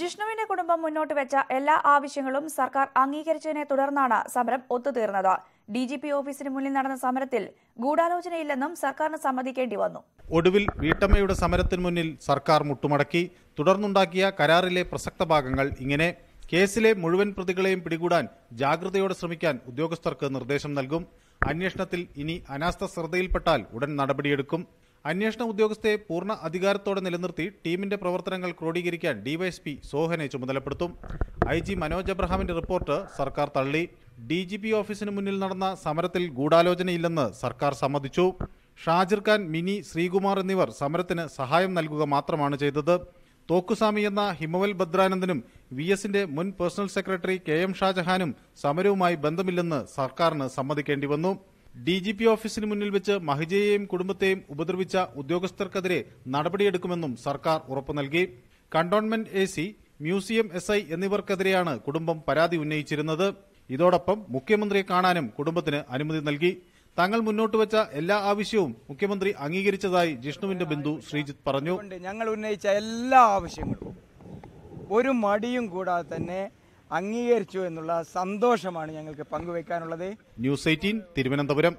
ജിഷ്ണുവിന്റെ കുടുംബം മുന്നോട്ട് വെച്ച എല്ലാ ആവശ്യങ്ങളും സർക്കാർ അംഗീകരിച്ചതിനെ തുടർന്നാണ് സമരം ഒത്തുതീർന്നത് ഡി ജി പി ഓഫീസിന് മുന്നിൽ നടന്ന സമരത്തിൽ ഗൂഢാലോചനയില്ലെന്നും സർക്കാരിന് സമ്മതിക്കേണ്ടി വന്നു ഒടുവിൽ വീട്ടമ്മയുടെ സമരത്തിന് മുന്നിൽ സർക്കാർ മുട്ടുമടക്കി തുടർന്നുണ്ടാക്കിയ കരാറിലെ പ്രസക്ത ഭാഗങ്ങൾ ഇങ്ങനെ കേസിലെ മുഴുവൻ പ്രതികളെയും പിടികൂടാൻ ജാഗ്രതയോടെ ശ്രമിക്കാൻ ഉദ്യോഗസ്ഥർക്ക് നിർദ്ദേശം നൽകും അന്വേഷണത്തിൽ ഇനി അനാസ്ഥ ശ്രദ്ധയിൽപ്പെട്ടാൽ ഉടൻ നടപടിയെടുക്കും അന്വേഷണ ഉദ്യോഗസ്ഥയെ പൂർണ്ണ അധികാരത്തോടെ നിലനിർത്തി ടീമിന്റെ പ്രവർത്തനങ്ങൾ ക്രോഡീകരിക്കാൻ ഡിവൈഎസ്പി സോഹനെ ചുമതലപ്പെടുത്തും ഐ ജി മനോജ് അബ്രഹാമിന്റെ റിപ്പോർട്ട് സർക്കാർ തള്ളി ഡി ജി പി ഓഫീസിന് മുന്നിൽ നടന്ന സമരത്തിൽ ഗൂഢാലോചനയില്ലെന്ന് സർക്കാർ സമ്മതിച്ചു ഷാജിർ ഖാൻ മിനി ശ്രീകുമാർ എന്നിവർ സമരത്തിന് സഹായം നൽകുക മാത്രമാണ് ചെയ്തത് തോക്കുസ്വാമി എന്ന ഹിമവൽ ഭദ്രാനന്ദനും വി എസിന്റെ മുൻ പേഴ്സണൽ സെക്രട്ടറി കെ എം ഷാജഹാനും സമരവുമായി ബന്ധമില്ലെന്ന് സർക്കാരിന് സമ്മതിക്കേണ്ടി വന്നു ഡി ജി പി ഓഫീസിന് മുന്നിൽ വെച്ച് മഹിജയെയും കുടുംബത്തെയും ഉപദ്രവിച്ച ഉദ്യോഗസ്ഥർക്കെതിരെ നടപടിയെടുക്കുമെന്നും സർക്കാർ ഉറപ്പു നൽകി cantonment A C museum S I എന്നിവർക്കെതിരെയാണ് കുടുംബം പരാതി ഉന്നയിച്ചിരുന്നത് ഇതോടൊപ്പം മുഖ്യമന്ത്രിയെ കാണാനും കുടുംബത്തിന് അനുമതി നൽകി തങ്ങൾ മുന്നോട്ട് വെച്ച എല്ലാ ആവശ്യവും മുഖ്യമന്ത്രി അംഗീകരിച്ചതായി ജിഷ്ണുവിന്റെ ബിന്ദു ശ്രീജിത്ത് പറഞ്ഞു ഞങ്ങൾ ഉന്നയിച്ച എല്ലാ ആവശ്യങ്ങളും ഒരു മടിയും കൂടാതെ തന്നെ അംഗീകരിച്ചു എന്നുള്ള സന്തോഷമാണ് ഞങ്ങൾക്ക് പങ്കുവയ്ക്കാനുള്ളത് ന്യൂസ് എയ്റ്റീൻ തിരുവനന്തപുരം